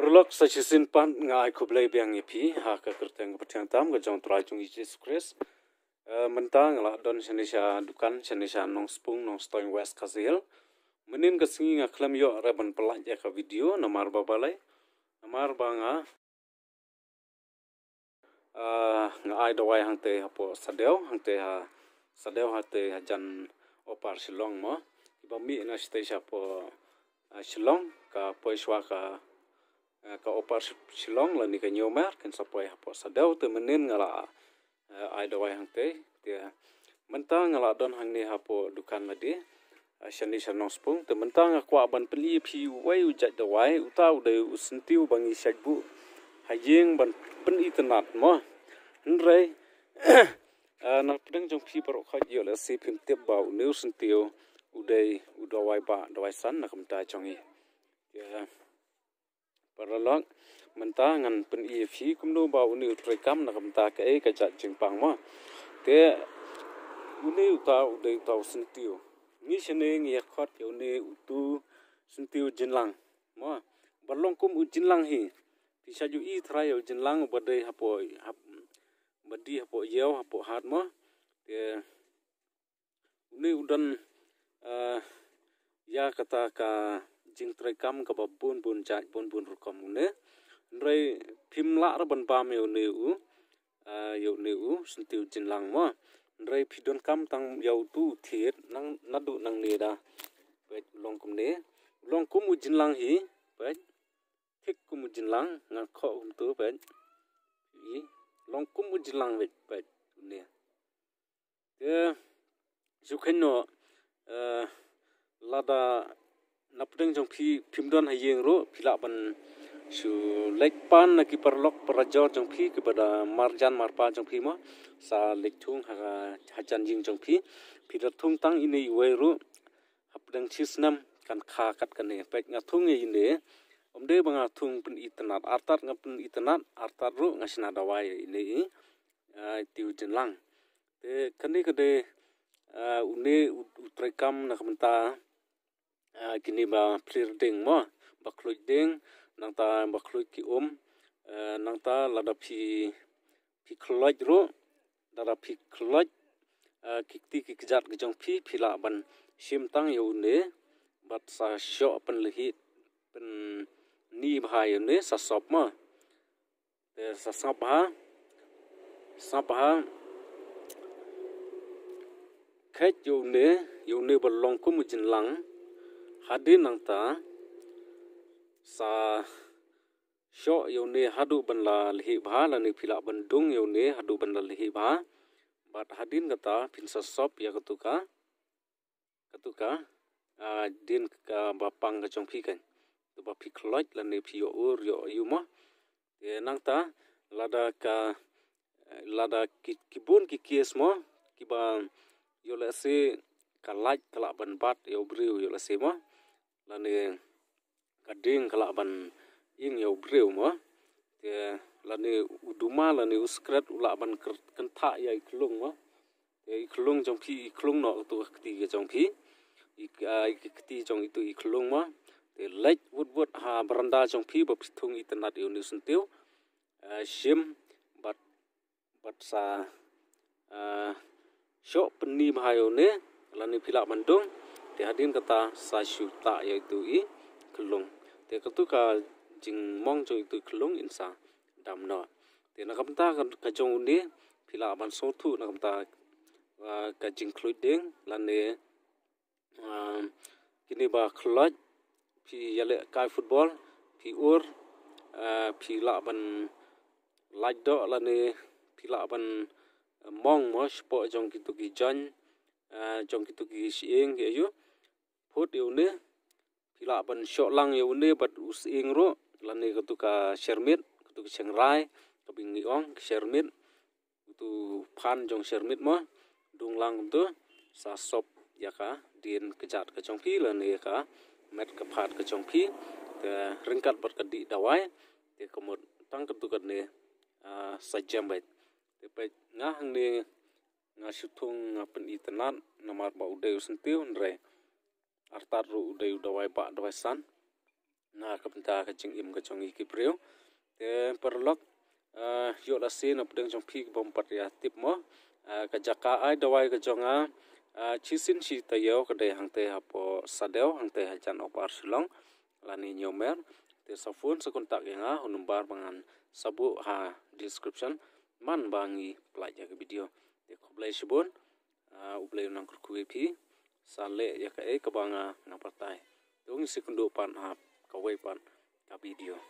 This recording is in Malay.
Rulak sa chisin pan nga ay kublai biang ipi ha ka kerta nga patiang tam ga jang tra jung Jesus Christ. Eh, Menta nga la don shani sha dukan shani sha nong spung nong stoin west kazil. Menin ga singi nga klam yo reban pelak ya ka video namar ba balai. Namar ba nga eh, nga ay dawai hang te hapo sadew hang te ha sadew ha, ha te ha jan opar shilong mo. Iba mi ina shite sha po eh, shilong ka po ishwa e ka shilong. Eh, ka opa shilong la ni ka nyo mer ken sa poe hapo sa dau te menin ngala eh, ai do wai hang te te menta ngala don hang ni hapo dukan ma di shani sha nos pung te menta ngak kwa ban peli e pi wai u jat do wai u tau de u senti u bangi shat bu ha jing ban pen i te nat mo n re eh, na pdeng jong pi paro khaj yo la si pim te bau neu senti u u de u do wai ba do wai san na kum ta chong i Yeah perlawan mentangan pen EFI kumno ba uni utrekam na kamta ka e ka chat jing pang ma te uni uta de ta sentiu ni sene ng ye ya khot ke ya uni utu sentiu jinlang ma perlawan kum u jinlang hi bisa ju i thrai ya u jinlang ba de hapo hap badi hapo yeo hapo hat ma te uni udan ya kata ka ជាងត្រីកម្មកប44ចាច់44រកំនេះរីភិមឡារបន្បាមេយនេវអយោនេវសន្តិវចិនឡាំងមករីភិដនកម្មតាំងយោទូធៀតនឹងណាត់ឌុនឹងនេដាពេចឡងគុំនេឡងគុំឧចិនឡាំងហីពេចភិកគុំឧចិនឡាំងងាខអ៊ុំទូពេចយីឡងគុំឧចិនឡាំងវិញពេចនេះទេសុខិនណូអឺឡាដា lapreng jong phi phimdon hayeng ro phila ban su lek pan na ki parlok parajor jong phi ki pada marjan marpa jong phi ma sa lek thung ha hajan jing jong phi phira thung tang ini we ro hapreng chisnam kan kha kat kan ne pek nga thung ye ne omde banga thung pun itanat artat nga pun itanat artat ro nga sina dawai ini tiu jenlang te kani kade une utrekam na kamta กินีบาพลีรดิงมอบักคลุยดิงนางตาบักคลุยกิอมนางตาลาดาพีพีคลอยรูดาดาพีคลอยกิกตีกิกจัดกิจงพีพิลาบันชิมตังยูเนบัดสาชอเป็นลิฮิตเป็นนีบายเนสะสอบมาแต่สะสอบฮะសពហើខេតយូនេយូនេបឡងគុំចិនឡាំង hadi nang ta sa sho yo ne hadu ban la lhi bha la ni phila ban dung yo ne hadu ban la lhi bha but hadin gata pin sa sop ya gatu ka gatu ka a din ka ba pang ga chong phi kan tu ba phi khloit la ne phi yo ur yo yu ma e nang ta lada ka lada ki kibun ki kies mo ki ba yo la se ka lai kala ban bat yo bru yo la se mo la ne kading kalaban ing yau breu mo te la ne uduma la ne uskret ulaban kenta ya iklung mo te iklung jong pi iklung no tu kti ge jong pi ik ik kti jong itu iklung mo te light wood wood ha beranda jong pi bab tung itnat yu ni sentiu shim bat bat sa shop ni mahayone la ne pilak mandung te hadin kata sa shu ta ye tu i khlung te ka tu ka jing mong cho tu khlung in sa dam no te na kam ta ka jong ni phila ban so thu na kam ta ka à, jing khlui ding lan ne kini à, ba khloj phi yale kai football phi ur à, phi la ban laj do lan ne phi la ban mong mo spo jong ki tu ki jan jong ki tu ki sieng ye yu phut yu ne phila ban sho lang yu ne bat us ing ro la ne ka tu ka shermit ka tu cheng rai ka bing ni ong shermit tu phan jong shermit mo dung lang tu sa sop ya ka dien ka jat ka chong phi la ne ya ka met ka phat ka chong phi ka ring kat bat ka di dawai te ka mot tang ka tu ka ne a sa jam bai te pe nga hang ne nga shu thung nga pen i tanat namar ba u de us ntiu ndre artar ru dai dawai pa dawai san na kapta ka ching im ka chong ki preu te perlok yo la sin op deng chong pik bom pat ya tip mo ka jaka ai dawai ka chong a chi sin chi ta yo ka dai hang te hapo sadeo hang te ha chan op ar silong la ni nyo mer te sa fun sa kontak nga hunum bar mangan sabu ha description man bangi plaja ya ka video te khoblai shibon uh, uplay nang kurku vp e sale ya ka e eh, kabanga na partai tung sikundo pan ha kawai pan ka video